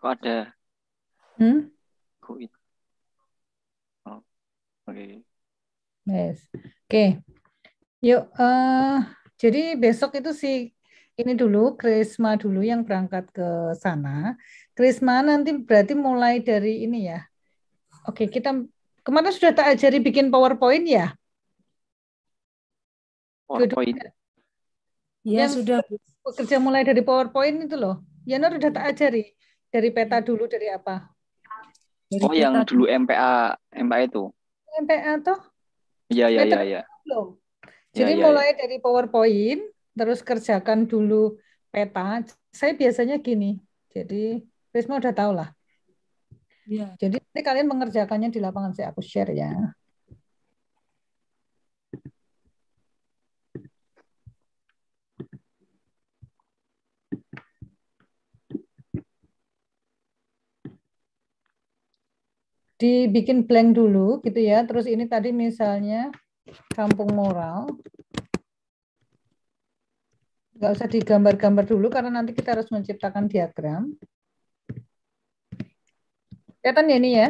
Kok ada? Hmm? Kuit. Oh, oke. Okay. Yes. Oke. Okay. Yuk, uh, jadi besok itu si ini dulu Krisma dulu yang berangkat ke sana. Krisma nanti berarti mulai dari ini ya. Oke, kita kemarin sudah tak ajari bikin PowerPoint ya? PowerPoint. Ya yang sudah. Kerja mulai dari PowerPoint itu loh. Yanor sudah tak ajari. Dari peta hmm. dulu dari apa? Dari oh, yang dulu MPA MPA itu. MPA toh? Iya, iya, iya, iya. iya jadi iya, mulai ya. dari PowerPoint, terus kerjakan dulu peta. Saya biasanya gini, jadi Risma udah tahu lah. Ya. Jadi nanti kalian mengerjakannya di lapangan saya aku share ya. dibikin blank dulu gitu ya. Terus ini tadi misalnya kampung moral. Nggak usah digambar-gambar dulu karena nanti kita harus menciptakan diagram. Kelihatan ya ini ya?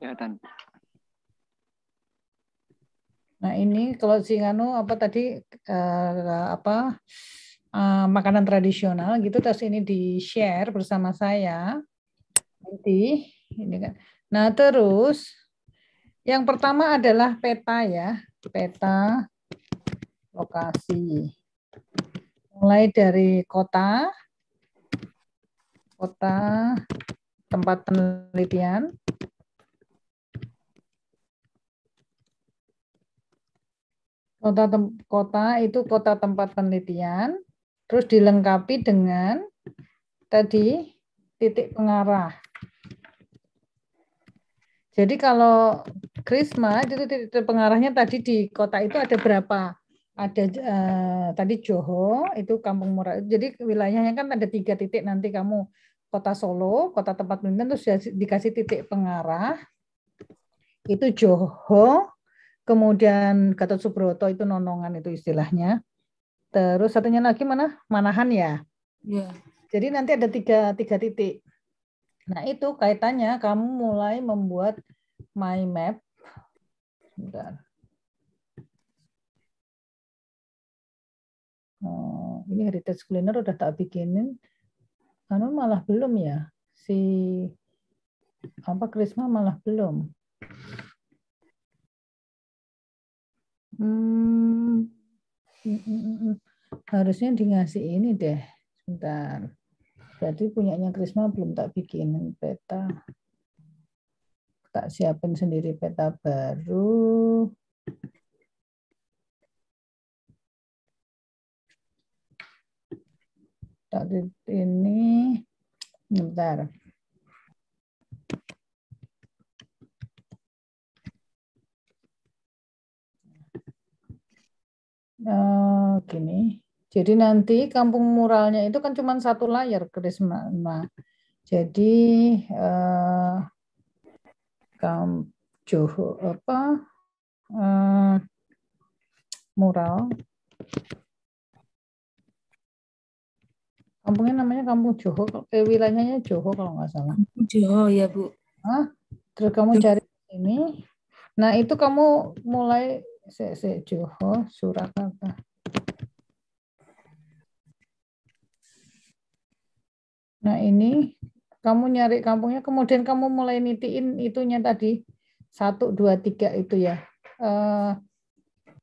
Kelihatan. Nah ini kalau si Nganu apa tadi uh, apa uh, makanan tradisional gitu terus ini di share bersama saya nanti ini kan Nah, terus yang pertama adalah peta ya, peta lokasi. Mulai dari kota, kota tempat penelitian, kota kota itu kota tempat penelitian terus dilengkapi dengan tadi titik pengarah jadi kalau Krisma itu pengarahnya tadi di kota itu ada berapa? Ada uh, tadi Joho itu Kampung Murah. Jadi wilayahnya kan ada tiga titik nanti kamu kota Solo, kota tempat pemimpinan terus dikasih titik pengarah. Itu Joho, kemudian Gatot Subroto itu nonongan itu istilahnya. Terus satunya lagi mana? Manahan ya. Yeah. Jadi nanti ada tiga tiga titik Nah, itu kaitannya kamu mulai membuat my map. Bentar. Oh, ini heritage cleaner udah tak bikinin. Anu malah belum ya. Si apa Krisma malah belum. Hmm, hmm, hmm, hmm harusnya dikasih ini deh. Sebentar. Berarti punyanya Krisma belum tak bikin peta. Tak siapin sendiri peta baru. Tadi ini bentar. Uh, gini jadi nanti kampung muralnya itu kan cuma satu layar, Krisma. Jadi eh, kamp apa eh, mural kampungnya namanya kampung Joho, eh, wilayahnya Joho kalau nggak salah Joho ya bu Hah? terus kamu Joho. cari ini nah itu kamu mulai se, se Joho Surakarta Nah ini kamu nyari kampungnya, kemudian kamu mulai nitiin itunya tadi satu dua tiga itu ya. Eh,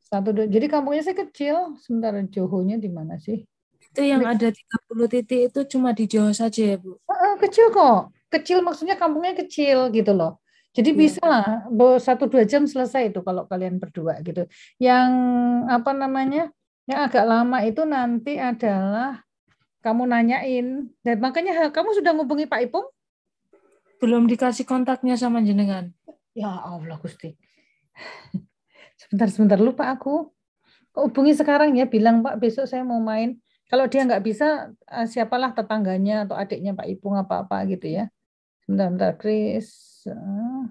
satu dua. Jadi kampungnya sih kecil. sementara Johonya di mana sih? Itu yang ada 30 titik itu cuma di Johor saja ya Bu? Kecil kok. Kecil maksudnya kampungnya kecil gitu loh. Jadi ya. bisa lah satu dua jam selesai itu kalau kalian berdua gitu. Yang apa namanya? Yang agak lama itu nanti adalah kamu nanyain dan makanya kamu sudah ngubungi Pak Ipung? Belum dikasih kontaknya sama jenengan. Ya Allah Gusti. Sebentar sebentar lupa aku. Hubungi sekarang ya bilang Pak besok saya mau main. Kalau dia nggak bisa eh, siapalah tetangganya atau adiknya Pak Ipung apa-apa gitu ya. Sebentar sebentar Chris. Eh.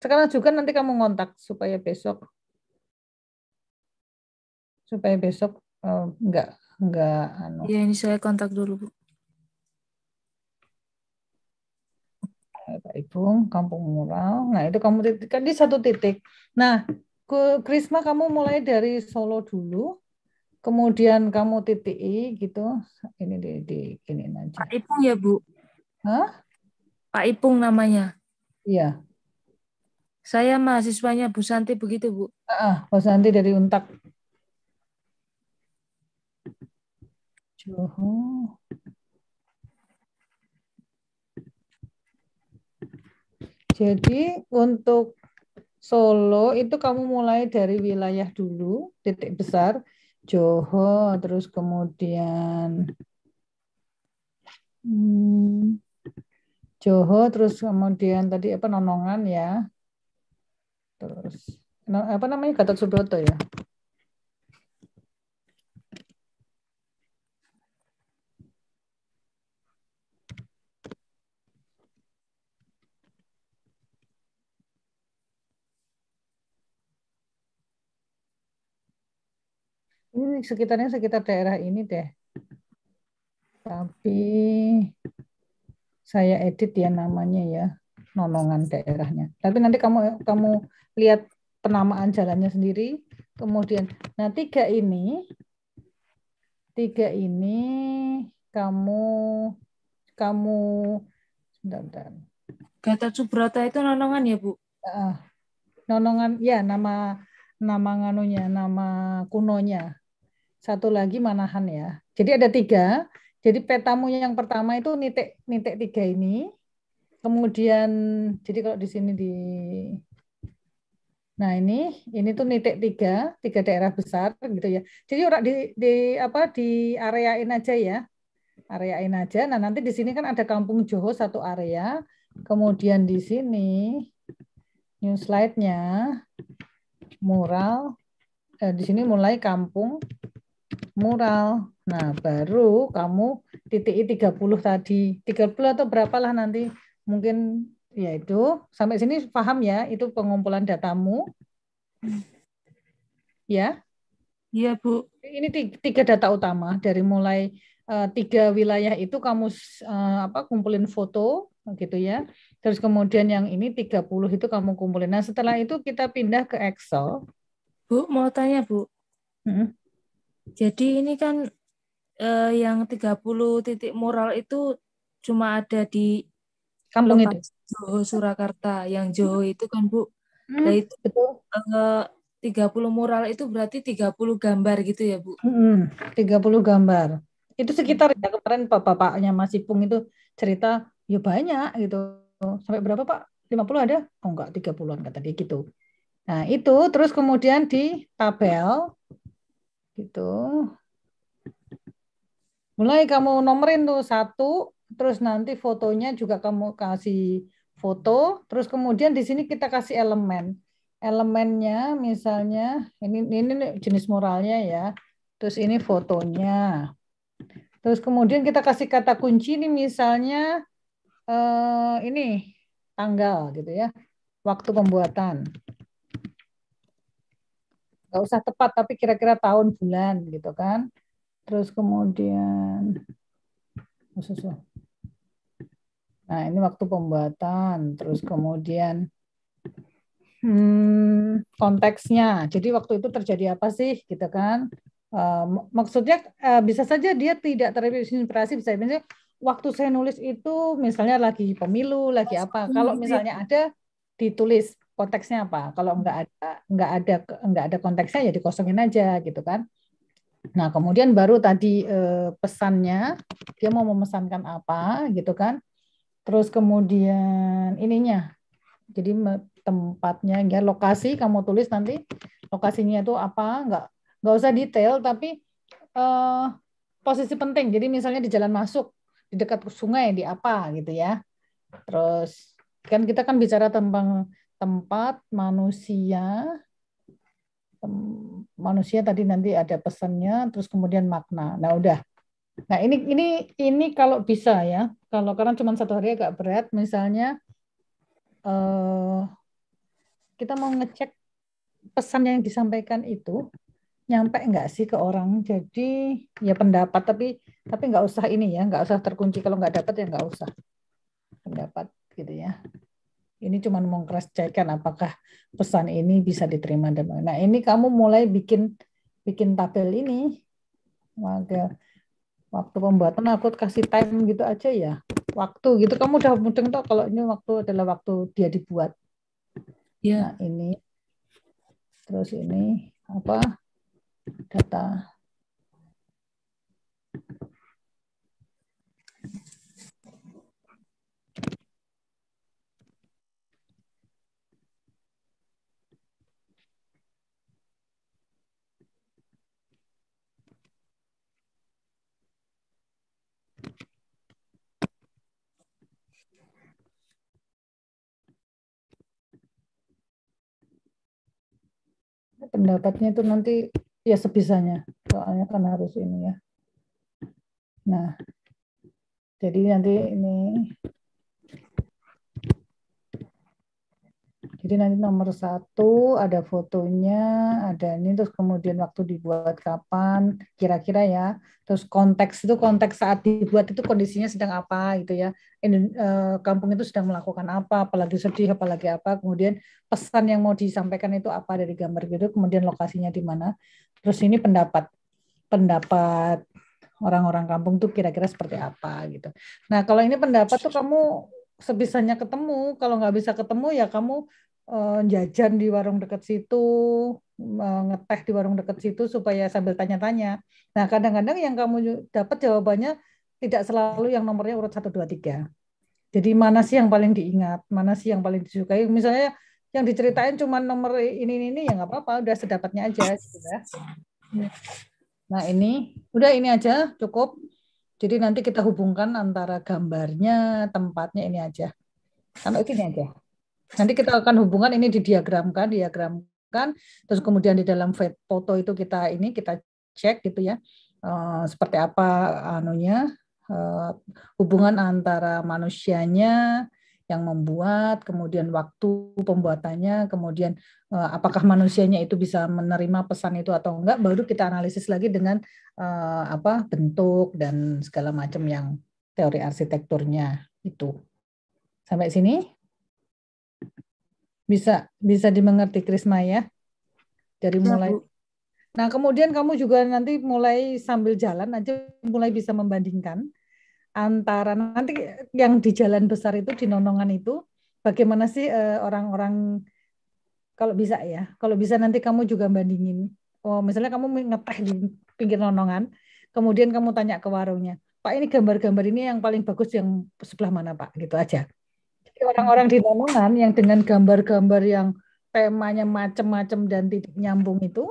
Sekarang juga nanti kamu ngontak supaya besok supaya besok eh, nggak enggak anu. Iya, ini saya kontak dulu, Bu. Ibu, Kampung Mural. Nah, itu kamu titik kan di satu titik. Nah, ke Krisma kamu mulai dari Solo dulu. Kemudian kamu titik gitu. Ini di, di ini nanti. Pak Ipung ya, Bu? Hah? Pak Ipung namanya. Iya. Saya mahasiswanya Bu Santi begitu, Bu. Ah, ah Bu Santi dari Untak. Johor. Jadi untuk Solo itu kamu mulai dari wilayah dulu, titik besar, Johor, terus kemudian hmm, Johor, terus kemudian tadi apa Nonongan ya, terus apa namanya Gatot Subroto ya, sekitarnya sekitar daerah ini deh. Tapi saya edit ya namanya ya, nonongan daerahnya. Tapi nanti kamu kamu lihat penamaan jalannya sendiri. Kemudian, nah tiga ini, tiga ini kamu kamu bentar, kata Gata Subrata itu nonongan ya bu? Uh, nonongan, ya nama nama nganunya, nama kunonya satu lagi manahan ya. Jadi ada tiga. Jadi petamu yang pertama itu nitik nitik tiga ini. Kemudian jadi kalau di sini di Nah ini ini tuh nitik tiga tiga daerah besar gitu ya. Jadi orang di di apa di areain aja ya areain aja. Nah nanti di sini kan ada Kampung Joho satu area. Kemudian di sini new slide-nya mural eh, di sini mulai Kampung mural. Nah, baru kamu titik 30 tadi. 30 atau berapalah nanti mungkin ya itu. sampai sini paham ya itu pengumpulan datamu. Ya? Iya, Bu. Ini tiga data utama dari mulai uh, tiga wilayah itu kamu uh, apa kumpulin foto gitu ya. Terus kemudian yang ini 30 itu kamu kumpulin. Nah, setelah itu kita pindah ke Excel. Bu, mau tanya, Bu. Hmm. Jadi ini kan eh, yang 30 titik mural itu cuma ada di kampung itu Joho Surakarta. Yang Joho hmm. itu kan Bu. Hmm, nah, itu betul. Eh, 30 mural itu berarti 30 gambar gitu ya, Bu. Hmm, 30 gambar. Itu sekitar ya kemarin Bapak-bapaknya Mas Ipung itu cerita ya banyak gitu. Sampai berapa, Pak? 50 ada? Oh enggak, 30-an kata dia gitu. Nah, itu terus kemudian di tabel gitu. Mulai kamu nomerin tuh satu, terus nanti fotonya juga kamu kasih foto, terus kemudian di sini kita kasih elemen. Elemennya misalnya ini ini jenis moralnya ya. Terus ini fotonya. Terus kemudian kita kasih kata kunci ini misalnya eh, ini tanggal gitu ya. Waktu pembuatan nggak usah tepat tapi kira-kira tahun bulan gitu kan terus kemudian khusus nah ini waktu pembuatan terus kemudian hmm, konteksnya jadi waktu itu terjadi apa sih gitu kan Uh, maksudnya uh, bisa saja dia tidak terinspirasi bisa saja waktu saya nulis itu misalnya lagi pemilu lagi apa kalau misalnya ada ditulis konteksnya apa kalau nggak ada nggak ada nggak ada konteksnya ya dikosongin aja gitu kan nah kemudian baru tadi eh, pesannya dia mau memesankan apa gitu kan terus kemudian ininya jadi tempatnya ya lokasi kamu tulis nanti lokasinya itu apa nggak nggak usah detail tapi eh, posisi penting jadi misalnya di jalan masuk di dekat sungai di apa gitu ya terus kan kita kan bicara tentang tempat manusia manusia tadi nanti ada pesannya terus kemudian makna nah udah nah ini ini ini kalau bisa ya kalau karena cuma satu hari agak berat misalnya eh, kita mau ngecek pesan yang disampaikan itu nyampe nggak sih ke orang jadi ya pendapat tapi tapi nggak usah ini ya nggak usah terkunci kalau nggak dapat ya nggak usah pendapat gitu ya ini cuma mau cross apakah pesan ini bisa diterima dan nah ini kamu mulai bikin bikin tabel ini. Maka waktu pembuatan aku kasih time gitu aja ya. Waktu gitu kamu udah mudeng toh kalau ini waktu adalah waktu dia dibuat. Ya, nah, ini. Terus ini apa? Data pendapatnya itu nanti ya sebisanya soalnya kan harus ini ya nah jadi nanti ini Jadi nanti nomor satu ada fotonya, ada ini terus kemudian waktu dibuat kapan, kira-kira ya. Terus konteks itu konteks saat dibuat itu kondisinya sedang apa gitu ya. Eh, kampung itu sedang melakukan apa, apalagi sedih, apalagi apa. Kemudian pesan yang mau disampaikan itu apa dari gambar gitu. Kemudian lokasinya di mana. Terus ini pendapat pendapat orang-orang kampung tuh kira-kira seperti apa gitu. Nah kalau ini pendapat tuh kamu sebisanya ketemu, kalau nggak bisa ketemu ya kamu Eh, jajan di warung dekat situ, eh, ngeteh di warung dekat situ supaya sambil tanya-tanya. Nah, kadang-kadang yang kamu dapat jawabannya tidak selalu yang nomornya urut 1 2 3. Jadi mana sih yang paling diingat, mana sih yang paling disukai? Misalnya yang diceritain cuma nomor ini ini, ini ya nggak apa-apa, udah sedapatnya aja gitu ya. Nah, ini udah ini aja cukup. Jadi nanti kita hubungkan antara gambarnya, tempatnya ini aja. Sampai sini aja. Nanti kita akan hubungan ini didiagramkan, diagramkan, terus kemudian di dalam e foto itu kita ini kita cek gitu ya, uh, seperti apa anunya uh, hubungan antara manusianya yang membuat, kemudian waktu pembuatannya, kemudian uh, apakah manusianya itu bisa menerima pesan itu atau enggak, baru kita analisis lagi dengan uh, apa bentuk dan segala macam yang teori arsitekturnya itu. Sampai sini bisa bisa dimengerti Krisma ya. Dari iya, mulai Nah, kemudian kamu juga nanti mulai sambil jalan aja mulai bisa membandingkan antara nanti yang di jalan besar itu di nonongan itu bagaimana sih eh, orang-orang kalau bisa ya. Kalau bisa nanti kamu juga bandingin. Oh, misalnya kamu ngeteh di pinggir nonongan, kemudian kamu tanya ke warungnya, "Pak, ini gambar-gambar ini yang paling bagus yang sebelah mana, Pak?" gitu aja orang-orang di Lamongan yang dengan gambar-gambar yang temanya macem-macem dan tidak nyambung itu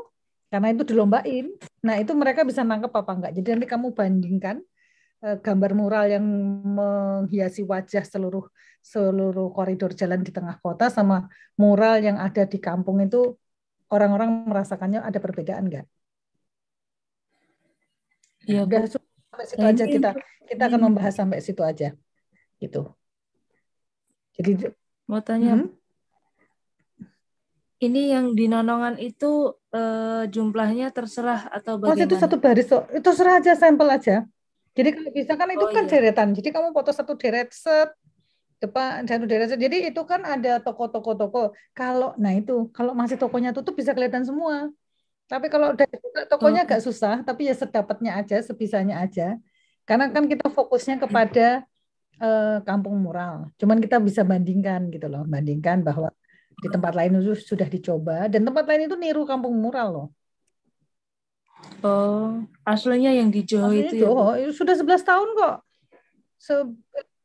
karena itu dilombain. Nah, itu mereka bisa nangkep apa enggak. Jadi nanti kamu bandingkan eh, gambar mural yang menghiasi wajah seluruh seluruh koridor jalan di tengah kota sama mural yang ada di kampung itu orang-orang merasakannya ada perbedaan enggak? Iya, udah sampai situ nah, aja kita kita akan membahas sampai situ aja. Gitu. Jadi mau tanya hmm? ini yang di nonongan itu e, jumlahnya terserah atau bagaimana? Mas itu satu baris so. Itu serah aja sampel aja. Jadi kalau bisa kan itu oh, kan iya. deretan. Jadi kamu foto satu deret set depan satu deret set. Jadi itu kan ada toko-toko-toko. Kalau nah itu kalau masih tokonya tutup bisa kelihatan semua. Tapi kalau udah tokonya oh. agak susah, tapi ya sedapatnya aja, sebisanya aja. Karena kan kita fokusnya kepada uh, kampung mural. Cuman kita bisa bandingkan gitu loh, bandingkan bahwa di tempat lain itu sudah dicoba dan tempat lain itu niru kampung mural loh. Oh, aslinya yang di Johor itu. ya? ya sudah 11 tahun kok. Se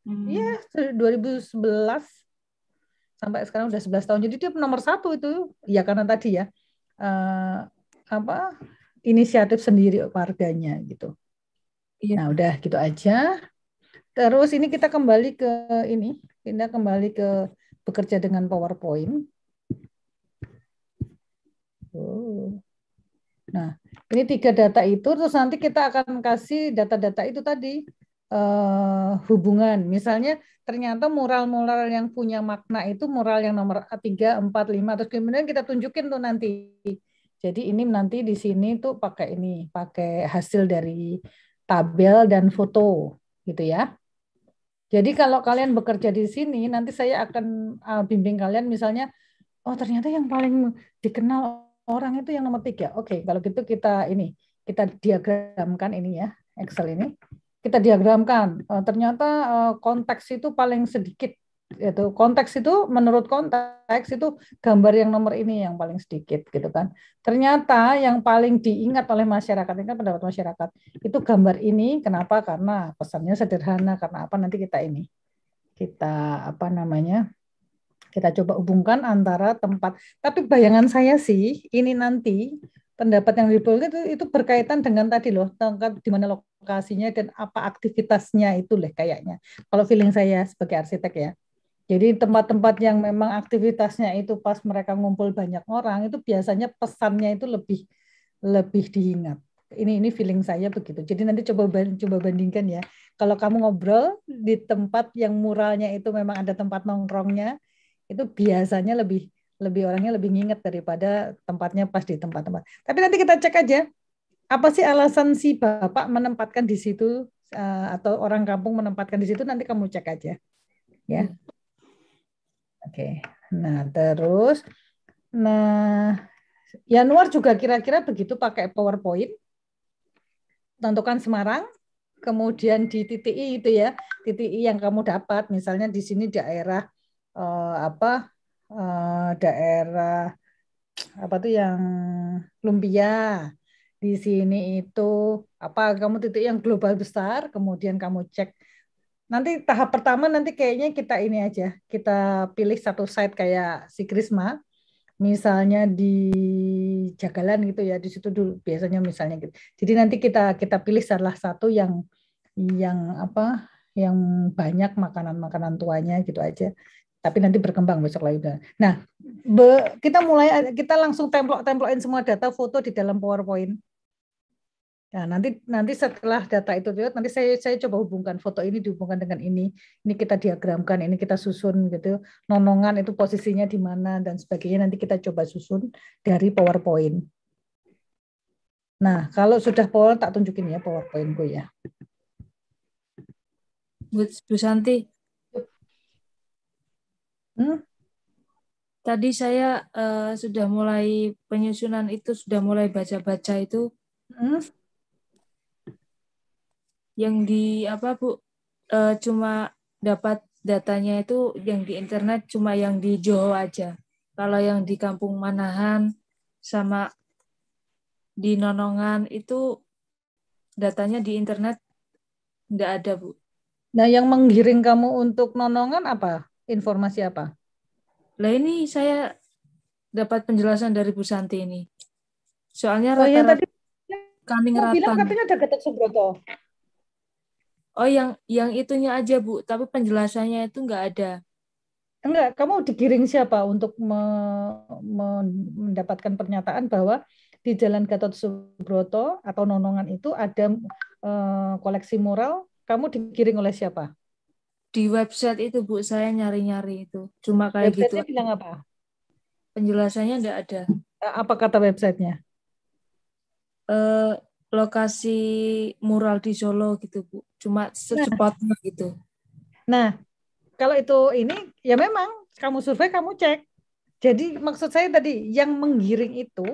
hmm. ya 2011 sampai sekarang udah 11 tahun. Jadi dia nomor satu itu ya karena tadi ya Uh, apa inisiatif sendiri warganya gitu. Iya. Nah, udah gitu aja. Terus ini kita kembali ke ini, kita kembali ke bekerja dengan PowerPoint. Oh. Nah, ini tiga data itu, terus nanti kita akan kasih data-data itu tadi eh, hubungan. Misalnya ternyata mural-mural yang punya makna itu mural yang nomor 3, 4, 5, terus kemudian kita tunjukin tuh nanti. Jadi ini nanti di sini tuh pakai ini, pakai hasil dari tabel dan foto gitu ya. Jadi kalau kalian bekerja di sini, nanti saya akan uh, bimbing kalian misalnya, oh ternyata yang paling dikenal orang itu yang nomor tiga. Oke, okay, kalau gitu kita ini, kita diagramkan ini ya, Excel ini. Kita diagramkan, uh, ternyata uh, konteks itu paling sedikit itu konteks itu menurut konteks itu gambar yang nomor ini yang paling sedikit gitu kan. Ternyata yang paling diingat oleh masyarakat ini kan pendapat masyarakat itu gambar ini kenapa? Karena pesannya sederhana karena apa nanti kita ini kita apa namanya? kita coba hubungkan antara tempat. Tapi bayangan saya sih ini nanti pendapat yang dibuat itu, itu berkaitan dengan tadi loh, tentang di mana lokasinya dan apa aktivitasnya itu deh kayaknya. Kalau feeling saya sebagai arsitek ya. Jadi tempat-tempat yang memang aktivitasnya itu pas mereka ngumpul banyak orang itu biasanya pesannya itu lebih lebih diingat. Ini ini feeling saya begitu. Jadi nanti coba coba bandingkan ya. Kalau kamu ngobrol di tempat yang muralnya itu memang ada tempat nongkrongnya, itu biasanya lebih lebih orangnya lebih nginget daripada tempatnya pas di tempat-tempat. Tapi nanti kita cek aja apa sih alasan si bapak menempatkan di situ eh, atau orang kampung menempatkan di situ nanti kamu cek aja ya. Hmm. Oke. Nah, terus nah Januar juga kira-kira begitu pakai PowerPoint. Tentukan Semarang, kemudian di TTI itu ya, TTI yang kamu dapat misalnya di sini daerah eh, apa? Eh, daerah apa tuh yang lumpia. Di sini itu apa kamu titik yang global besar, kemudian kamu cek nanti tahap pertama nanti kayaknya kita ini aja kita pilih satu site kayak si Krisma misalnya di Jagalan gitu ya di situ dulu biasanya misalnya gitu jadi nanti kita kita pilih salah satu yang yang apa yang banyak makanan-makanan tuanya gitu aja tapi nanti berkembang besok lagi Nah, be, kita mulai kita langsung templok-templokin semua data foto di dalam PowerPoint. Nah, nanti nanti setelah data itu dilihat nanti saya saya coba hubungkan foto ini dihubungkan dengan ini. Ini kita diagramkan, ini kita susun gitu. Nonongan itu posisinya di mana dan sebagainya nanti kita coba susun dari PowerPoint. Nah, kalau sudah power tak tunjukin ya powerpoint gue ya. Bu, Bu Santi. Hmm? Tadi saya uh, sudah mulai penyusunan itu, sudah mulai baca-baca itu. Hmm? yang di apa Bu e, cuma dapat datanya itu yang di internet cuma yang di Johor aja. Kalau yang di Kampung Manahan sama di Nonongan itu datanya di internet nggak ada, Bu. Nah, yang menggiring kamu untuk Nonongan apa? Informasi apa? Lah ini saya dapat penjelasan dari Bu Santi ini. Soalnya oh, rata-rata yang tadi kaning rata bilang katanya ada Gatot Subroto oh yang yang itunya aja bu tapi penjelasannya itu nggak ada enggak kamu digiring siapa untuk me, me, mendapatkan pernyataan bahwa di Jalan Gatot Subroto atau Nonongan itu ada e, koleksi mural kamu digiring oleh siapa di website itu bu saya nyari-nyari itu cuma kayak website gitu bilang apa penjelasannya enggak ada eh, apa kata websitenya eh, lokasi mural di Solo gitu bu cuma nah. secepatnya nah, gitu. Nah, kalau itu ini ya memang kamu survei kamu cek. Jadi maksud saya tadi yang menggiring itu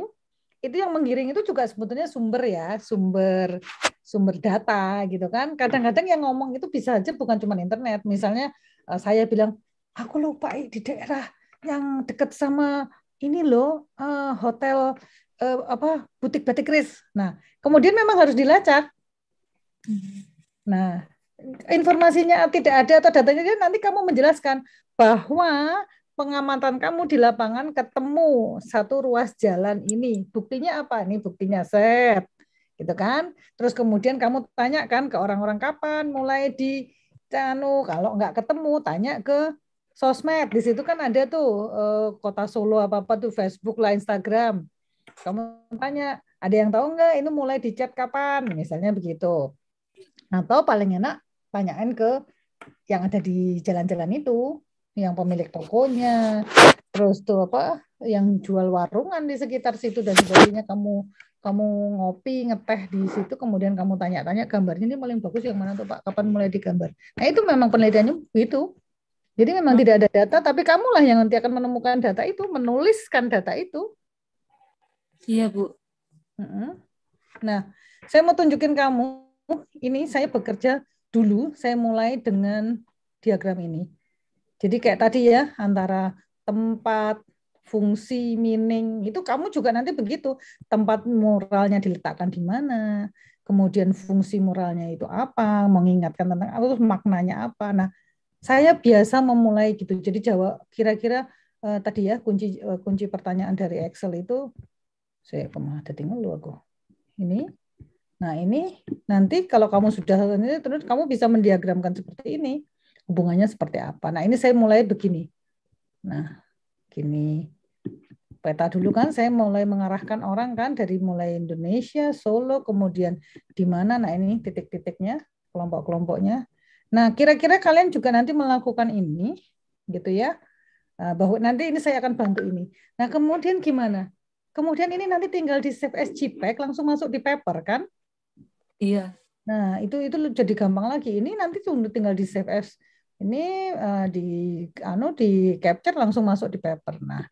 itu yang menggiring itu juga sebetulnya sumber ya, sumber sumber data gitu kan. Kadang-kadang yang ngomong itu bisa aja bukan cuma internet. Misalnya eh, saya bilang aku lupa di daerah yang dekat sama ini loh eh, hotel eh, apa butik batik Kris. Nah, kemudian memang harus dilacak. Hmm. Nah, informasinya tidak ada atau datanya nanti kamu menjelaskan bahwa pengamatan kamu di lapangan ketemu satu ruas jalan ini. Buktinya apa? Ini buktinya set. Gitu kan? Terus kemudian kamu tanyakan ke orang-orang kapan mulai di Canu, kalau nggak ketemu tanya ke sosmed. Di situ kan ada tuh eh, kota Solo apa-apa tuh Facebook lah, Instagram. Kamu tanya, ada yang tahu nggak ini mulai dicat kapan? Misalnya begitu. Atau paling enak tanyain ke yang ada di jalan-jalan itu, yang pemilik tokonya, terus tuh apa, yang jual warungan di sekitar situ dan sebagainya. Kamu kamu ngopi, ngeteh di situ, kemudian kamu tanya-tanya gambarnya ini paling bagus yang mana tuh Pak? Kapan mulai digambar? Nah itu memang penelitiannya begitu. Jadi memang hmm. tidak ada data, tapi kamulah yang nanti akan menemukan data itu, menuliskan data itu. Iya Bu. Nah, saya mau tunjukin kamu Oh, ini saya bekerja dulu, saya mulai dengan diagram ini. Jadi kayak tadi ya, antara tempat, fungsi, meaning, itu kamu juga nanti begitu. Tempat moralnya diletakkan di mana, kemudian fungsi moralnya itu apa, mengingatkan tentang apa, terus maknanya apa. Nah, saya biasa memulai gitu. Jadi jawab kira-kira uh, tadi ya kunci uh, kunci pertanyaan dari Excel itu saya pemahat ada tinggal lu aku. Ini Nah ini nanti kalau kamu sudah ini terus kamu bisa mendiagramkan seperti ini hubungannya seperti apa. Nah ini saya mulai begini. Nah gini peta dulu kan saya mulai mengarahkan orang kan dari mulai Indonesia, Solo, kemudian di mana nah ini titik-titiknya, kelompok-kelompoknya. Nah, kira-kira kalian juga nanti melakukan ini gitu ya. Ah, bahwa nanti ini saya akan bantu ini. Nah, kemudian gimana? Kemudian ini nanti tinggal di save as JPEG langsung masuk di paper kan? Iya. Nah, itu itu jadi gampang lagi. Ini nanti cuma tinggal di save as. Ini uh, di anu di capture langsung masuk di paper. Nah,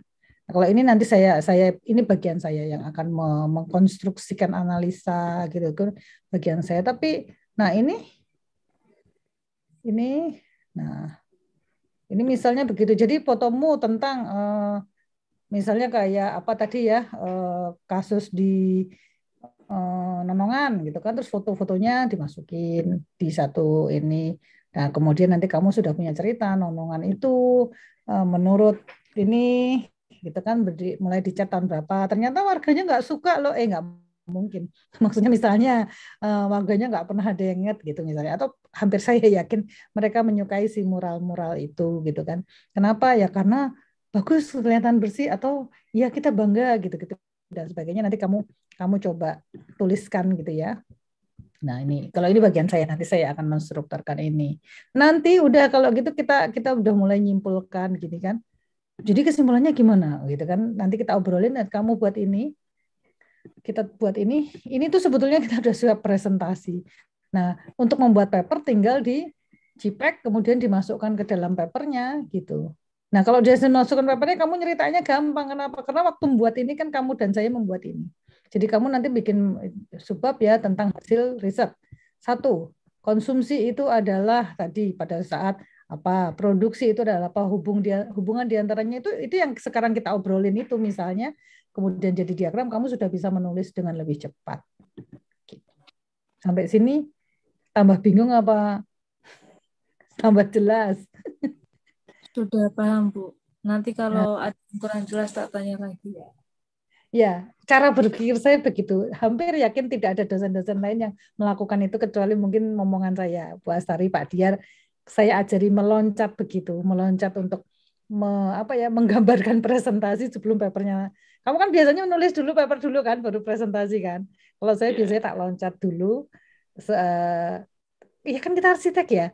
kalau ini nanti saya saya ini bagian saya yang akan mengkonstruksikan analisa gitu kan bagian saya tapi nah ini ini nah ini misalnya begitu jadi fotomu tentang uh, misalnya kayak apa tadi ya eh, kasus di Eh, nonongan gitu kan terus foto-fotonya dimasukin di satu ini nah kemudian nanti kamu sudah punya cerita nonongan itu eh, menurut ini gitu kan mulai dicat berapa ternyata warganya nggak suka loh eh nggak mungkin maksudnya misalnya eh, warganya nggak pernah ada yang ingat gitu misalnya atau hampir saya yakin mereka menyukai si mural-mural itu gitu kan kenapa ya karena bagus kelihatan bersih atau ya kita bangga gitu gitu dan sebagainya nanti kamu kamu coba tuliskan gitu ya. Nah, ini kalau ini bagian saya nanti saya akan menstrukturkan ini. Nanti udah kalau gitu kita kita udah mulai nyimpulkan gini kan. Jadi kesimpulannya gimana gitu kan? Nanti kita obrolin dan kamu buat ini. Kita buat ini. Ini tuh sebetulnya kita sudah siap presentasi. Nah, untuk membuat paper tinggal di JPEG kemudian dimasukkan ke dalam papernya gitu. Nah, kalau dia masukkan papernya kamu nyeritanya gampang kenapa? Karena waktu membuat ini kan kamu dan saya membuat ini. Jadi kamu nanti bikin subbab ya tentang hasil riset. Satu, konsumsi itu adalah tadi pada saat apa produksi itu adalah apa hubung dia hubungan diantaranya itu itu yang sekarang kita obrolin itu misalnya kemudian jadi diagram kamu sudah bisa menulis dengan lebih cepat gitu. sampai sini tambah bingung apa tambah jelas sudah paham bu nanti kalau nah. ada kurang jelas tak tanya lagi ya Ya, cara berpikir saya begitu. Hampir yakin tidak ada dosen-dosen lain yang melakukan itu kecuali mungkin momongan saya, Bu Astari, Pak Diar. Saya ajari meloncat begitu, meloncat untuk me, apa ya menggambarkan presentasi sebelum papernya. Kamu kan biasanya menulis dulu paper dulu kan, baru presentasi kan. Kalau saya iya. biasanya tak loncat dulu. Se, ya kan kita arsitek ya.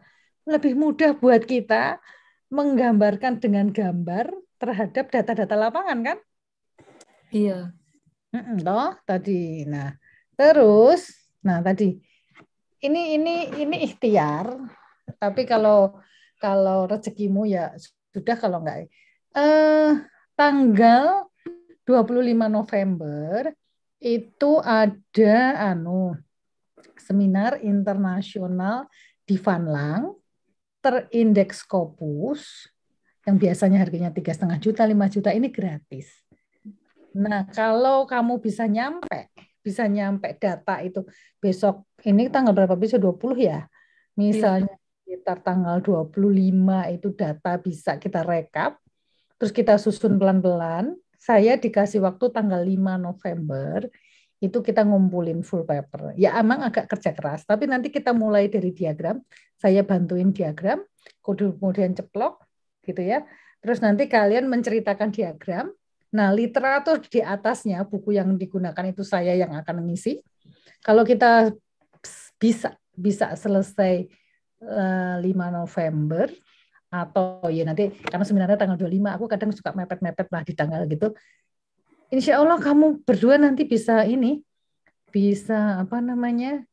Lebih mudah buat kita menggambarkan dengan gambar terhadap data-data lapangan kan Iya. Mm toh tadi. Nah, terus nah tadi ini ini ini ikhtiar. Tapi kalau kalau rezekimu ya sudah kalau enggak eh tanggal 25 November itu ada anu seminar internasional di Van Lang terindeks Scopus yang biasanya harganya tiga setengah juta 5 juta ini gratis Nah, kalau kamu bisa nyampe, bisa nyampe data itu besok ini tanggal berapa dua 20 ya. Misalnya sekitar tanggal 25 itu data bisa kita rekap, terus kita susun pelan-pelan. Saya dikasih waktu tanggal 5 November itu kita ngumpulin full paper. Ya emang agak kerja keras, tapi nanti kita mulai dari diagram. Saya bantuin diagram, kemudian ceplok gitu ya. Terus nanti kalian menceritakan diagram, Nah, literatur di atasnya buku yang digunakan itu saya yang akan mengisi. Kalau kita bisa bisa selesai uh, eh, 5 November atau ya nanti karena sebenarnya tanggal 25 aku kadang suka mepet-mepet lah di tanggal gitu. Insya Allah kamu berdua nanti bisa ini bisa apa namanya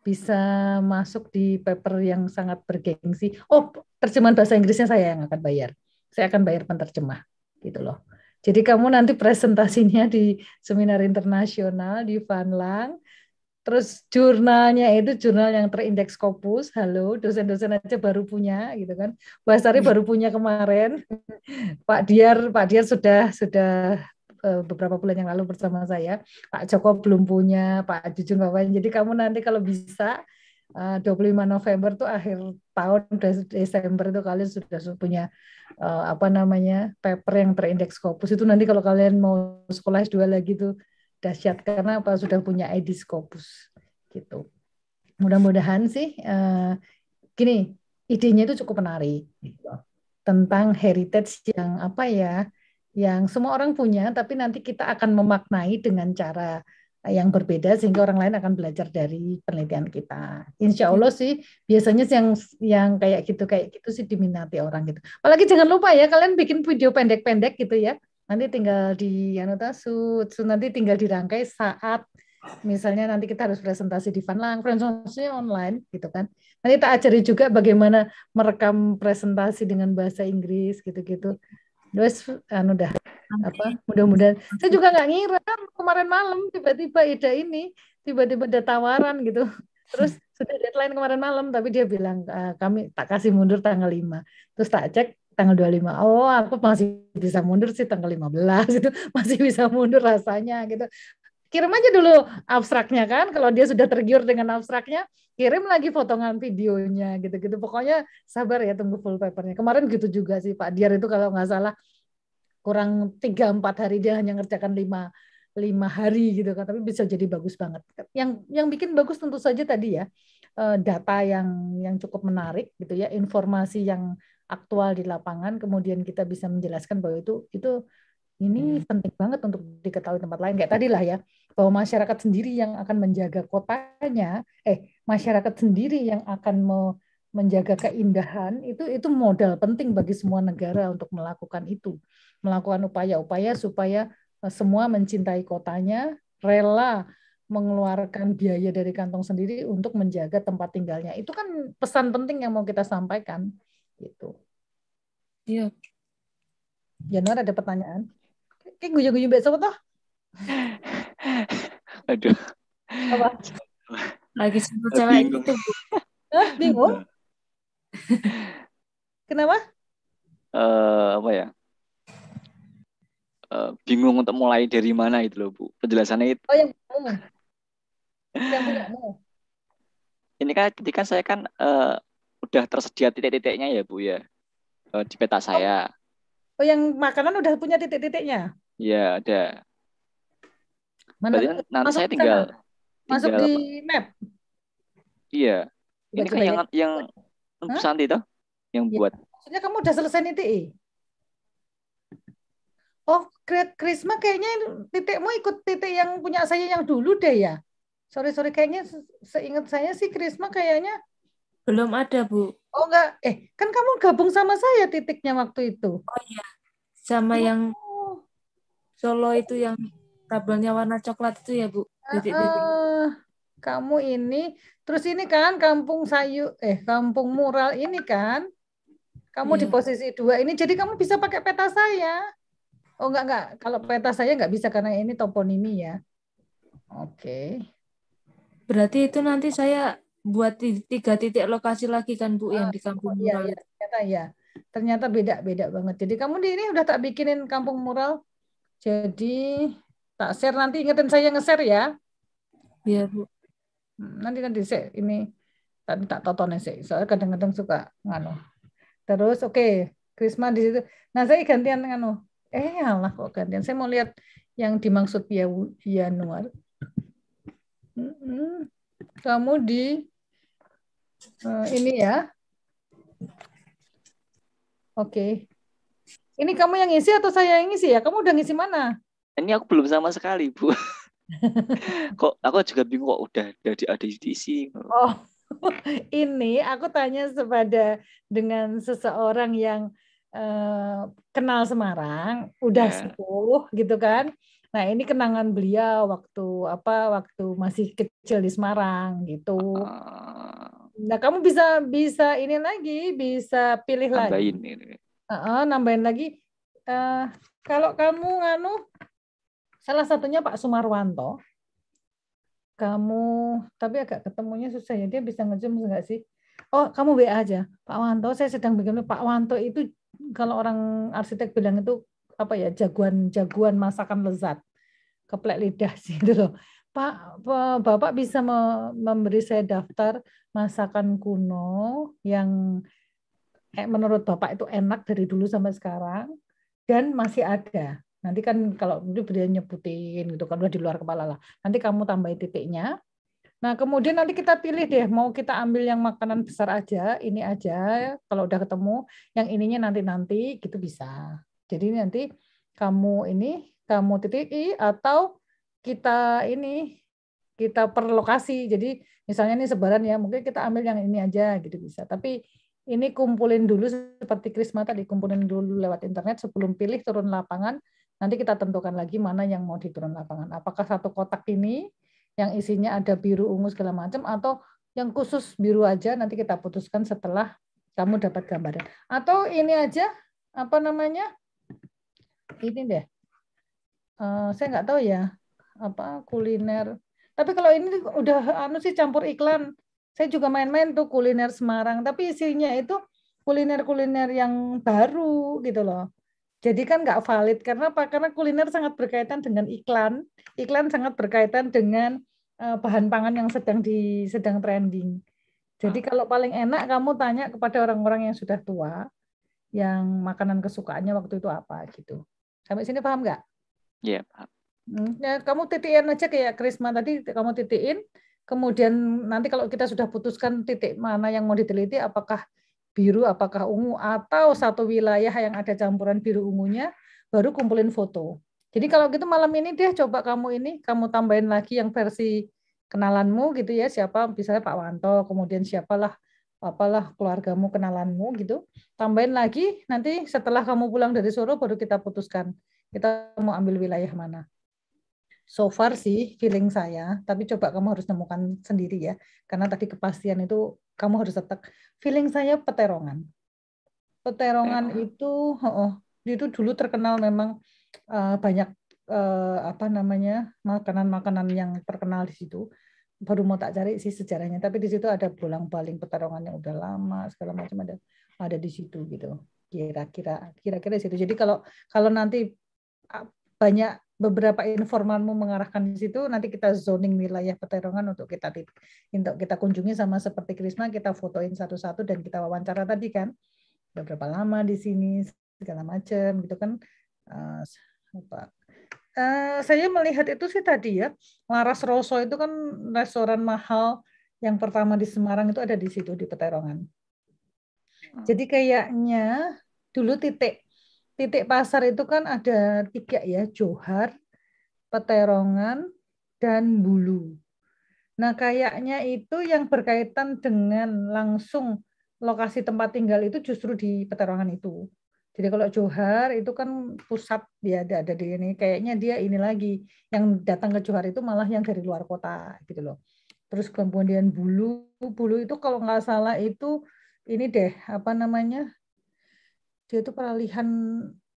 bisa masuk di paper yang sangat bergengsi. Oh, terjemahan bahasa Inggrisnya saya yang akan bayar. Saya akan bayar penterjemah gitu loh. Jadi kamu nanti presentasinya di seminar internasional di Vanlang, terus jurnalnya itu jurnal yang terindeks Scopus. Halo, dosen-dosen aja baru punya gitu kan. Basari baru punya kemarin. Pak Diar, Pak Diar sudah sudah eh, beberapa bulan yang lalu bersama saya. Pak Joko belum punya, Pak Jujun bawahnya. Jadi kamu nanti kalau bisa 25 eh, November tuh akhir tahun Desember itu kalian sudah punya eh, apa namanya paper yang terindeks Scopus itu nanti kalau kalian mau sekolah S2 lagi tuh dahsyat karena apa sudah punya ID Scopus gitu. Mudah-mudahan sih eh, gini idenya itu cukup menarik iya. tentang heritage yang apa ya yang semua orang punya tapi nanti kita akan memaknai dengan cara yang berbeda sehingga orang lain akan belajar dari penelitian kita. Insya Allah sih biasanya yang yang kayak gitu kayak gitu sih diminati orang gitu. Apalagi jangan lupa ya kalian bikin video pendek-pendek gitu ya. Nanti tinggal di anotasi, nanti tinggal dirangkai saat misalnya nanti kita harus presentasi di Vanlang, presentasinya online gitu kan. Nanti kita ajari juga bagaimana merekam presentasi dengan bahasa Inggris gitu-gitu. Terus anu dah apa mudah-mudahan saya juga nggak ngira kemarin malam tiba-tiba ide ini tiba-tiba ada tawaran gitu terus sudah deadline kemarin malam tapi dia bilang eh, kami tak kasih mundur tanggal 5 terus tak cek tanggal 25 oh aku masih bisa mundur sih tanggal 15 itu masih bisa mundur rasanya gitu kirim aja dulu abstraknya kan kalau dia sudah tergiur dengan abstraknya kirim lagi potongan videonya gitu-gitu pokoknya sabar ya tunggu full papernya kemarin gitu juga sih Pak Diar itu kalau nggak salah kurang tiga empat hari dia hanya ngerjakan lima lima hari gitu kan tapi bisa jadi bagus banget yang yang bikin bagus tentu saja tadi ya eh, data yang yang cukup menarik gitu ya informasi yang aktual di lapangan kemudian kita bisa menjelaskan bahwa itu itu ini hmm. penting banget untuk diketahui tempat lain kayak tadi lah ya bahwa masyarakat sendiri yang akan menjaga kotanya eh masyarakat sendiri yang akan me, menjaga keindahan itu itu modal penting bagi semua negara untuk melakukan itu melakukan upaya-upaya supaya eh, semua mencintai kotanya, rela mengeluarkan biaya dari kantong sendiri untuk menjaga tempat tinggalnya. Itu kan pesan penting yang mau kita sampaikan. Gitu. Iya. Januar ada pertanyaan? Kayak guyu-guyu besok toh? Aduh. Apa? Lagi sebut cewek itu. Hah, bingung? Iya. Kenapa? Eh, uh, apa ya? Eh, bingung untuk mulai dari mana itu loh bu penjelasannya itu oh yang yang ini kan jadi kan saya kan uh, udah tersedia titik-titiknya ya bu ya uh, di peta saya oh, yang makanan udah punya titik-titiknya ya ada mana Berarti nanti saya tinggal, tinggal masuk di map iya ini kan yang ya? yang pesan Santi toh yang iya. buat. Maksudnya kamu udah selesai nih oh Krisma kayaknya titikmu ikut titik yang punya saya yang dulu deh ya. Sorry sorry kayaknya seingat saya sih Krisma kayaknya belum ada bu. Oh enggak, eh kan kamu gabung sama saya titiknya waktu itu. Oh iya, sama oh. yang Solo itu yang tabelnya warna coklat itu ya bu. Titik -titik. Uh, kamu ini, terus ini kan kampung sayu, eh kampung mural ini kan, kamu iya. di posisi dua ini, jadi kamu bisa pakai peta saya. Oh enggak enggak, kalau peta saya enggak bisa karena ini toponimi ya. Oke. Okay. Berarti itu nanti saya buat tiga titik lokasi lagi kan Bu ah, yang di kampung iya, mural. Iya, ternyata ya. Ternyata beda-beda banget. Jadi kamu di ini udah tak bikinin kampung mural. Jadi tak share nanti ingetin saya nge-share ya. Iya, Bu. Hmm, nanti nanti saya ini tak tak tonton sih. Soalnya kadang-kadang suka nganu. Terus oke, okay. Krisma di situ. Nah, saya gantian nganu oh, Eh, Allah kok gantian. Saya mau lihat yang dimaksud ya, Januar. Kamu di eh, ini ya. Oke. Ini kamu yang ngisi atau saya yang ngisi ya? Kamu udah ngisi mana? Ini aku belum sama sekali, Bu. kok aku juga bingung kok udah di ada diisi. Oh. Ini aku tanya kepada dengan seseorang yang Eh, kenal Semarang, udah yeah. Ya. gitu kan. Nah, ini kenangan beliau waktu apa waktu masih kecil di Semarang gitu. Uh, nah, kamu bisa bisa ini lagi, bisa pilih nambahin lagi. Ini. Uh, eh, uh, nambahin lagi uh, kalau kamu nganu salah satunya Pak Sumarwanto. Kamu tapi agak ketemunya susah ya. Dia bisa ngejem enggak sih? Oh, kamu WA aja. Pak Wanto, saya sedang bikin Pak Wanto itu kalau orang arsitek bilang itu apa ya jagoan-jagoan masakan lezat keplek lidah sih itu loh Pak Bapak bisa memberi saya daftar masakan kuno yang eh, menurut Bapak itu enak dari dulu sampai sekarang dan masih ada nanti kan kalau itu beliau nyebutin gitu kan udah di luar kepala lah nanti kamu tambahin titiknya Nah, kemudian nanti kita pilih deh, mau kita ambil yang makanan besar aja, ini aja, kalau udah ketemu, yang ininya nanti-nanti, gitu bisa. Jadi nanti kamu ini, kamu titik I, atau kita ini, kita per lokasi. Jadi misalnya ini sebaran ya, mungkin kita ambil yang ini aja, gitu bisa. Tapi ini kumpulin dulu seperti Krisma tadi, kumpulin dulu lewat internet sebelum pilih turun lapangan, nanti kita tentukan lagi mana yang mau diturun lapangan. Apakah satu kotak ini, yang isinya ada biru, ungu segala macam atau yang khusus biru aja nanti kita putuskan setelah kamu dapat gambaran. Atau ini aja apa namanya? Ini deh. Uh, saya nggak tahu ya apa kuliner. Tapi kalau ini udah anu sih campur iklan. Saya juga main-main tuh kuliner Semarang, tapi isinya itu kuliner-kuliner yang baru gitu loh. Jadi kan nggak valid karena apa? Karena kuliner sangat berkaitan dengan iklan, iklan sangat berkaitan dengan Eh, bahan pangan yang sedang di sedang trending. Jadi ah. kalau paling enak kamu tanya kepada orang-orang yang sudah tua, yang makanan kesukaannya waktu itu apa gitu. Sampai sini paham nggak? Iya yeah, paham. Hmm, ya, kamu titikin aja kayak Krisma tadi kamu titikin. Kemudian nanti kalau kita sudah putuskan titik mana yang mau diteliti, apakah biru, apakah ungu, atau satu wilayah yang ada campuran biru ungunya, baru kumpulin foto. Jadi kalau gitu malam ini deh coba kamu ini kamu tambahin lagi yang versi kenalanmu gitu ya siapa misalnya Pak Wanto kemudian siapalah apalah keluargamu kenalanmu gitu tambahin lagi nanti setelah kamu pulang dari Solo baru kita putuskan kita mau ambil wilayah mana so far sih feeling saya, tapi coba kamu harus temukan sendiri ya. Karena tadi kepastian itu kamu harus tetap feeling saya peterongan. Peterongan itu oh, itu dulu terkenal memang uh, banyak uh, apa namanya makanan-makanan yang terkenal di situ baru mau tak cari sih sejarahnya tapi di situ ada bolang-baling pertarungan yang udah lama segala macam ada ada di situ gitu kira-kira kira-kira di situ jadi kalau kalau nanti banyak beberapa informanmu mengarahkan di situ nanti kita zoning wilayah Peterongan untuk kita untuk kita kunjungi sama seperti Krisma kita fotoin satu-satu dan kita wawancara tadi kan beberapa lama di sini segala macam gitu kan apa Uh, saya melihat itu sih tadi ya, Laras Rosso itu kan restoran mahal yang pertama di Semarang itu ada di situ di Peterongan. Hmm. Jadi kayaknya dulu titik titik pasar itu kan ada tiga ya, Johar, Peterongan, dan Bulu. Nah kayaknya itu yang berkaitan dengan langsung lokasi tempat tinggal itu justru di Peterongan itu. Jadi kalau Johar itu kan pusat dia ada, ada di ini. Kayaknya dia ini lagi yang datang ke Johar itu malah yang dari luar kota gitu loh. Terus kemudian bulu, bulu itu kalau nggak salah itu ini deh apa namanya? Dia itu peralihan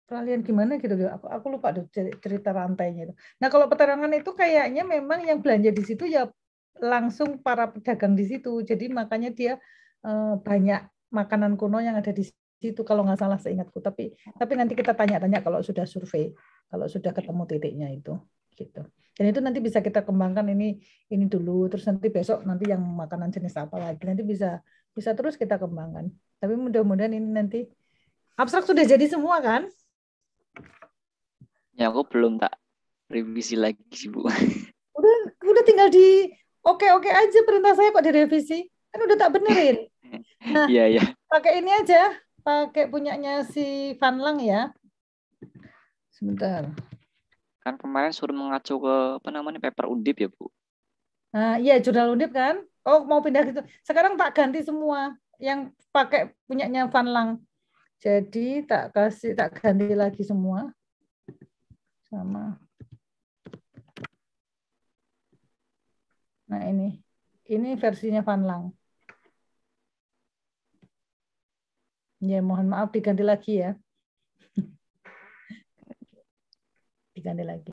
peralihan gimana gitu loh. Aku, aku lupa deh cerita rantainya itu. Nah kalau peternakan itu kayaknya memang yang belanja di situ ya langsung para pedagang di situ. Jadi makanya dia eh, banyak makanan kuno yang ada di situ itu kalau nggak salah seingatku. Tapi tapi nanti kita tanya-tanya kalau sudah survei, kalau sudah ketemu titiknya itu gitu. Dan itu nanti bisa kita kembangkan ini ini dulu, terus nanti besok nanti yang makanan jenis apa lagi. Nanti bisa bisa terus kita kembangkan. Tapi mudah-mudahan ini nanti abstrak sudah jadi semua kan? Ya aku belum tak revisi lagi sih bu. Udah udah tinggal di oke oke aja perintah saya kok direvisi kan udah tak benerin. Nah, iya iya. Nah, pakai ini aja pakai punyanya si Van Lang ya. Sebentar. Kan kemarin suruh mengacu ke apa namanya paper Undip ya, Bu. Nah, iya jurnal Undip kan? Oh, mau pindah gitu. Sekarang tak ganti semua yang pakai punyanya Van Lang. Jadi tak kasih tak ganti lagi semua. Sama. Nah, ini. Ini versinya Van Lang. Ya, mohon maaf diganti lagi ya. diganti lagi.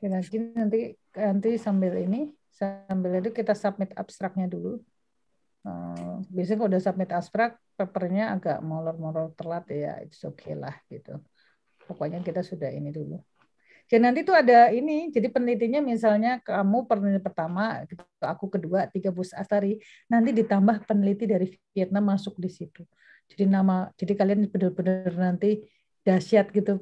Oke, lagi nanti nanti sambil ini sambil itu kita submit abstraknya dulu. Eh, biasanya kalau udah submit abstrak, papernya agak molor-molor telat ya, it's okay lah gitu. Pokoknya kita sudah ini dulu. Jadi nanti tuh ada ini, jadi penelitinya misalnya kamu peneliti pertama, aku kedua, tiga bus Astari, nanti ditambah peneliti dari Vietnam masuk di situ. Jadi nama, jadi kalian benar-benar nanti dahsyat gitu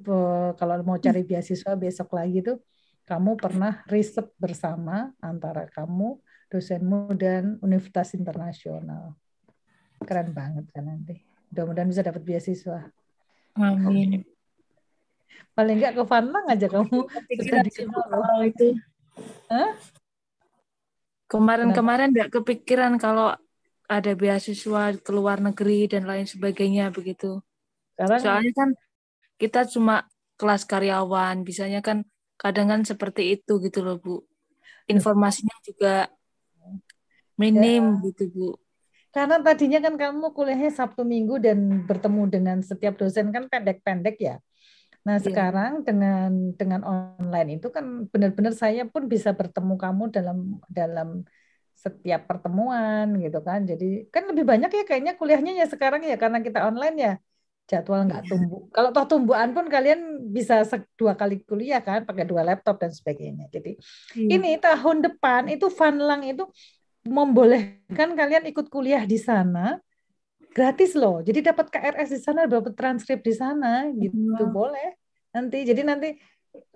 kalau mau cari beasiswa besok lagi tuh kamu pernah riset bersama antara kamu, dosenmu dan universitas internasional. Keren banget kan nanti. Mudah-mudahan bisa dapat beasiswa. Amin. Paling enggak ke fanlang aja kamu. Kepikiran kalau itu. Kemarin-kemarin enggak kepikiran kalau ada beasiswa ke luar negeri dan lain sebagainya begitu. Sekarang, Soalnya kan kita cuma kelas karyawan, bisanya kan kadang kan seperti itu gitu loh Bu. Informasinya juga minim ya. gitu Bu. Karena tadinya kan kamu kuliahnya Sabtu Minggu dan bertemu dengan setiap dosen kan pendek-pendek ya. Nah, yeah. sekarang dengan dengan online itu kan benar-benar saya pun bisa bertemu kamu dalam dalam setiap pertemuan gitu kan. Jadi kan lebih banyak ya kayaknya kuliahnya ya sekarang ya karena kita online ya. Jadwal nggak yeah. tumbuh. Kalau toh tumbuhan pun kalian bisa dua kali kuliah kan pakai dua laptop dan sebagainya. Jadi yeah. ini tahun depan itu Funlang itu membolehkan kalian ikut kuliah di sana gratis loh. Jadi dapat KRS di sana, dapat transkrip di sana gitu wow. boleh. Nanti jadi nanti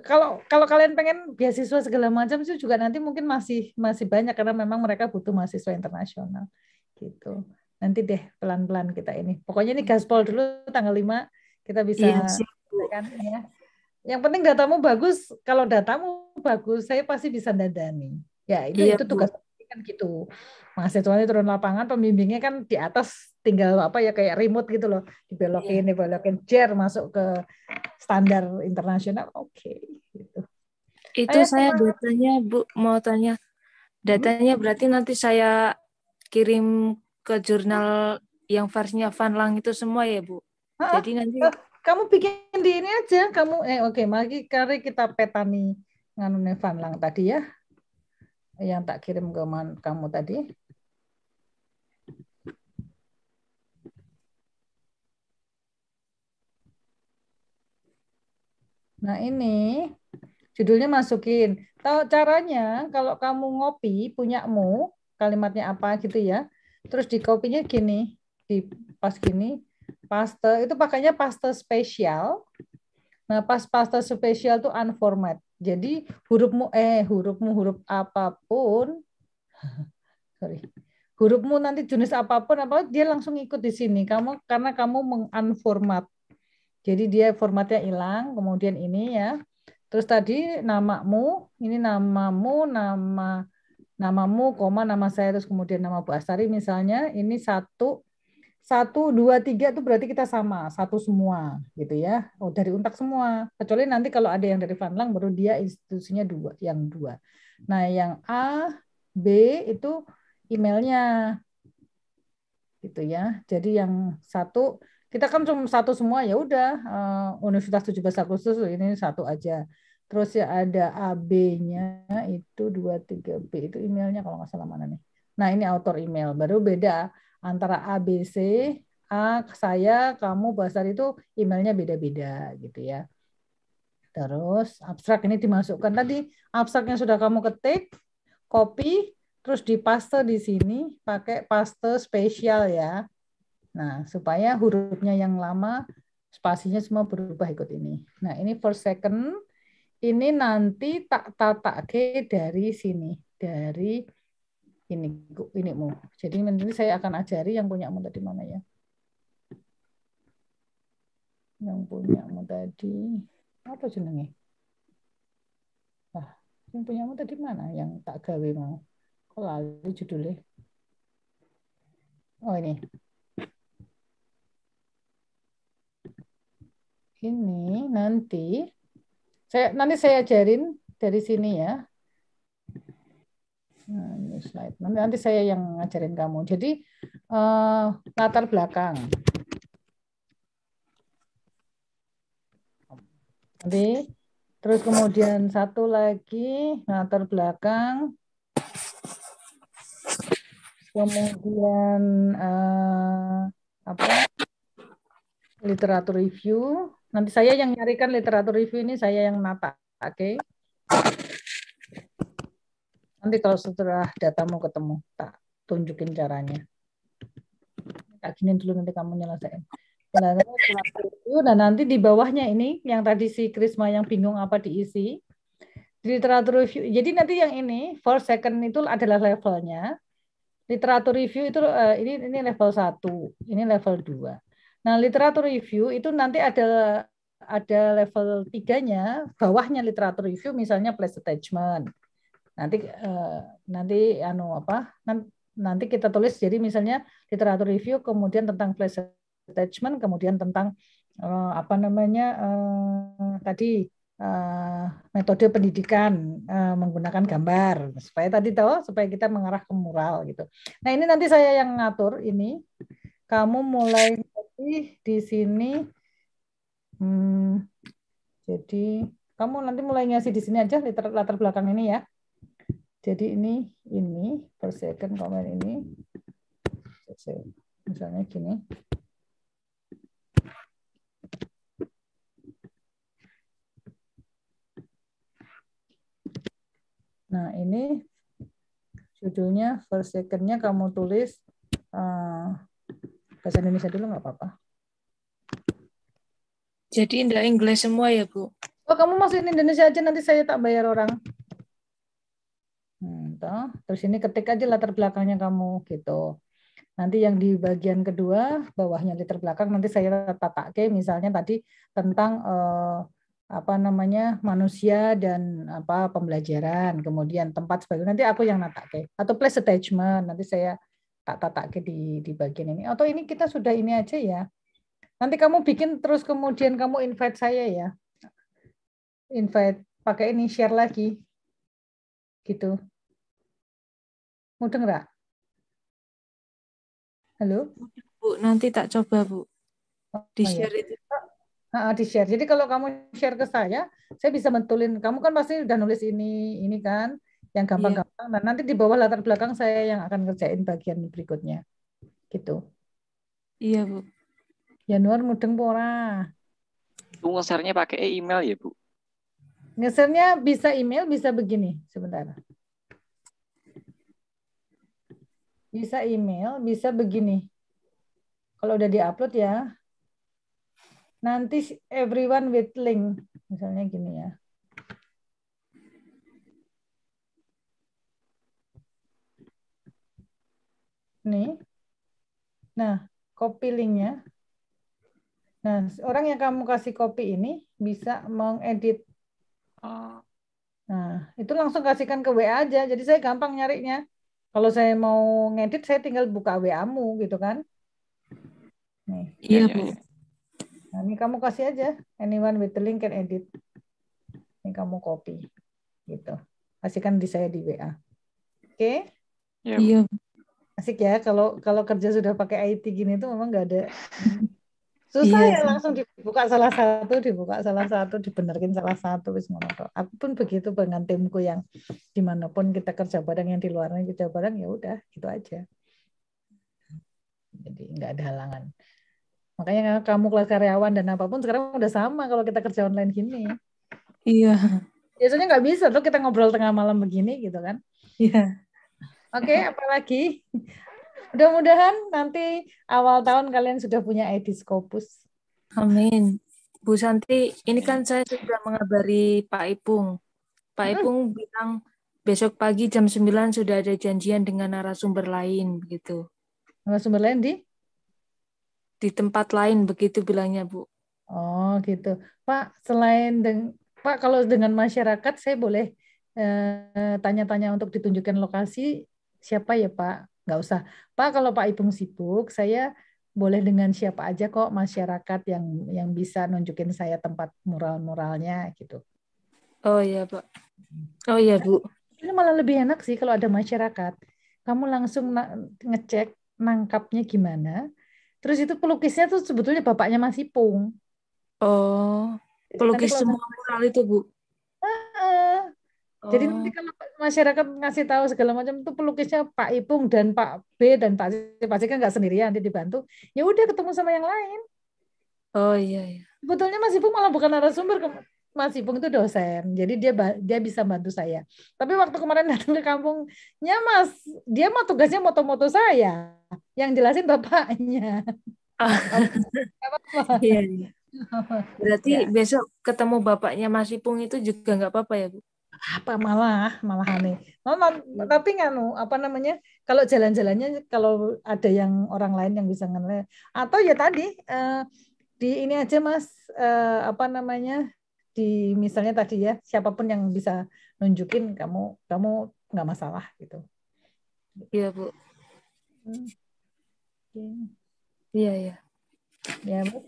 kalau kalau kalian pengen beasiswa segala macam sih juga nanti mungkin masih masih banyak karena memang mereka butuh mahasiswa internasional gitu. Nanti deh pelan-pelan kita ini. Pokoknya ini gaspol dulu tanggal 5 kita bisa iya, ya kan ya. Yang penting datamu bagus. Kalau datamu bagus, saya pasti bisa dadani. Ya, itu iya, itu tugas kan gitu. Mahasiswanya turun lapangan, pembimbingnya kan di atas tinggal apa ya kayak remote gitu loh dibelokin yeah. dibelokin chair masuk ke standar internasional oke okay, gitu itu Ayo, saya teman. datanya bu mau tanya hmm? datanya hmm. berarti nanti saya kirim ke jurnal yang versinya Van itu semua ya bu ha? jadi nanti eh, kamu bikin di ini aja kamu eh oke okay, mari kari kita petani nganu Van Lang tadi ya yang tak kirim ke man, kamu tadi Nah ini judulnya masukin. Tahu caranya kalau kamu ngopi punya mu kalimatnya apa gitu ya. Terus di kopinya gini, di pas gini paste itu pakainya paste spesial. Nah pas paste spesial tuh unformat. Jadi hurufmu eh hurufmu huruf apapun sorry hurufmu nanti jenis apapun apa dia langsung ikut di sini kamu karena kamu mengunformat jadi dia formatnya hilang, kemudian ini ya. Terus tadi namamu, ini namamu, nama namamu, koma nama saya terus kemudian nama Bu Astari misalnya ini satu satu dua tiga itu berarti kita sama satu semua gitu ya oh dari untak semua kecuali nanti kalau ada yang dari Vanlang baru dia institusinya dua yang dua nah yang A B itu emailnya gitu ya jadi yang satu kita kan cuma satu semua ya udah uh, Universitas 17 Agustus ini satu aja terus ya ada AB-nya itu 23 B itu emailnya kalau nggak salah mana nih nah ini author email baru beda antara ABC A saya kamu besar itu emailnya beda-beda gitu ya terus abstrak ini dimasukkan tadi abstraknya sudah kamu ketik copy terus dipaste di sini pakai paste spesial ya Nah, supaya hurufnya yang lama spasinya semua berubah ikut ini. Nah, ini per second ini nanti tak tata ke dari sini, dari ini ini mu. Jadi nanti saya akan ajari yang punya mu tadi mana ya. Yang punya mu tadi apa jenenge? ah yang punya mu tadi mana yang tak gawe mau? Kok lali judulnya? Oh ini. ini nanti saya nanti saya ajarin dari sini ya. Nah, slide. Nanti, nanti saya yang ngajarin kamu. Jadi uh, latar belakang. Nanti terus kemudian satu lagi latar belakang. Kemudian uh, apa? literatur review Nanti saya yang nyarikan literatur review ini saya yang nata, oke? Okay? Nanti kalau setelah datamu ketemu, tak tunjukin caranya. Tak gini dulu nanti kamu nyelesain. Dan, nah, nah, nanti di bawahnya ini yang tadi si Krisma yang bingung apa diisi di literatur review. Jadi nanti yang ini for second itu adalah levelnya. Literatur review itu eh, ini ini level 1, ini level 2. Nah, literatur review itu nanti ada ada level tiganya, bawahnya literatur review misalnya place attachment. Nanti eh, nanti anu apa? Nanti kita tulis jadi misalnya literatur review kemudian tentang place attachment, kemudian tentang eh, apa namanya? Eh, tadi metode pendidikan menggunakan gambar supaya tadi tahu supaya kita mengarah ke mural gitu. Nah, ini nanti saya yang ngatur ini. Kamu mulai jadi di sini hmm, jadi kamu nanti mulai ngasih di sini aja latar, latar belakang ini ya. Jadi ini ini per second komen ini misalnya gini. Nah, ini judulnya per secondnya kamu tulis uh, bahasa Indonesia dulu nggak apa-apa. Jadi indah Inggris semua ya Bu? Oh kamu masukin Indonesia aja nanti saya tak bayar orang. Hmm, Terus ini ketik aja latar belakangnya kamu gitu. Nanti yang di bagian kedua bawahnya latar belakang nanti saya tata ke misalnya tadi tentang eh, apa namanya manusia dan apa pembelajaran kemudian tempat sebagainya nanti aku yang nata ke atau place attachment nanti saya tak tata ke di di bagian ini atau ini kita sudah ini aja ya nanti kamu bikin terus kemudian kamu invite saya ya invite pakai ini share lagi gitu mudeng nggak halo bu nanti tak coba bu oh, di iya. share itu Nah, di share. Jadi kalau kamu share ke saya, saya bisa mentulin. Kamu kan pasti udah nulis ini, ini kan yang iya. gampang-gampang. Nah, nanti di bawah latar belakang saya yang akan kerjain bagian berikutnya. Gitu. Iya, Bu. Januar mudeng pora. Itu ngesernya pakai email ya, Bu? Ngesernya bisa email, bisa begini. Sebentar. Bisa email, bisa begini. Kalau udah di-upload ya. Nanti everyone with link. Misalnya gini ya. nih. Nah, copy linknya. Nah, orang yang kamu kasih copy ini bisa mengedit. Oh. Nah, itu langsung kasihkan ke WA aja. Jadi saya gampang nyarinya. Kalau saya mau ngedit, saya tinggal buka WA-mu gitu kan. Nih. Iya, iya Bu. Iya. Nah, ini kamu kasih aja. Anyone with the link can edit. Ini kamu copy. Gitu. Kasihkan di saya di WA. Oke? Okay? Iya. iya asik ya kalau kalau kerja sudah pakai IT gini tuh memang nggak ada susah iya. ya langsung dibuka salah satu dibuka salah satu dibenerin salah satu wis ngono aku pun begitu dengan timku yang dimanapun kita kerja bareng yang di luar negeri kerja bareng ya udah gitu aja jadi nggak ada halangan makanya kamu kelas karyawan dan apapun sekarang udah sama kalau kita kerja online gini iya biasanya nggak bisa tuh kita ngobrol tengah malam begini gitu kan iya Oke, okay, apalagi? Mudah-mudahan nanti awal tahun kalian sudah punya edis Scopus. Amin. Bu Santi, ini kan saya sudah mengabari Pak Ipung. Pak hmm. Ipung bilang besok pagi jam 9 sudah ada janjian dengan narasumber lain begitu. Narasumber lain di? Di tempat lain begitu bilangnya, Bu. Oh, gitu. Pak, selain dengan Pak kalau dengan masyarakat saya boleh eh, tanya-tanya eh, tanya -tanya untuk ditunjukkan lokasi siapa ya Pak? Nggak usah. Pak, kalau Pak Ipung sibuk, saya boleh dengan siapa aja kok masyarakat yang yang bisa nunjukin saya tempat mural-muralnya gitu. Oh iya Pak. Oh iya Bu. Ini malah lebih enak sih kalau ada masyarakat. Kamu langsung ngecek nangkapnya gimana. Terus itu pelukisnya tuh sebetulnya bapaknya Mas Ipung. Oh, pelukis semua mural itu Bu? Jadi nanti oh. kalau masyarakat ngasih tahu segala macam itu pelukisnya Pak Ipung dan Pak B dan Pak C, Pak C kan nggak sendirian, nanti dibantu. Ya udah ketemu sama yang lain. Oh iya. iya. Betulnya Mas Ipung malah bukan narasumber, Mas Ipung itu dosen, jadi dia dia bisa bantu saya. Tapi waktu kemarin datang ke kampungnya Mas, dia mau tugasnya moto-moto saya, yang jelasin bapaknya. Oh. Iya, iya. Berarti ya. besok ketemu bapaknya Mas Ipung itu juga nggak apa-apa ya, Bu? apa malah malah aneh, nonton hmm. tapi nganu apa namanya kalau jalan-jalannya kalau ada yang orang lain yang bisa ngenle atau ya tadi eh, di ini aja mas eh, apa namanya di misalnya tadi ya siapapun yang bisa nunjukin kamu kamu nggak masalah gitu iya bu hmm, iya iya ya bu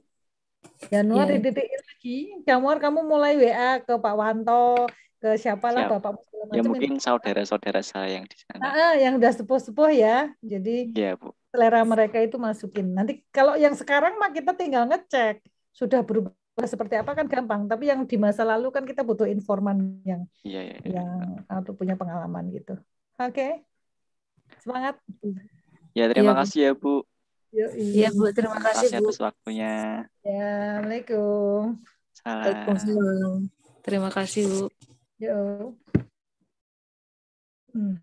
Januar ya. Iya, iya. titik lagi kamu kamu mulai WA ke Pak Wanto ke siapalah Siap. bapak segala ya, macam. Ya mungkin saudara-saudara saya yang di sana. Ah, yang udah sepuh-sepuh ya. Jadi ya, Bu. selera mereka itu masukin. Nanti kalau yang sekarang mah kita tinggal ngecek sudah berubah seperti apa kan gampang. Tapi yang di masa lalu kan kita butuh informan yang ya, ya, ya. yang atau ah, punya pengalaman gitu. Oke. Okay. Semangat. Ya, terima ya, kasih ya, Bu. Iya, Bu. Terima kasih, Bu. kasih atas waktunya. Ya, Assalamualaikum. Salam. Terima kasih, Bu. 有，嗯。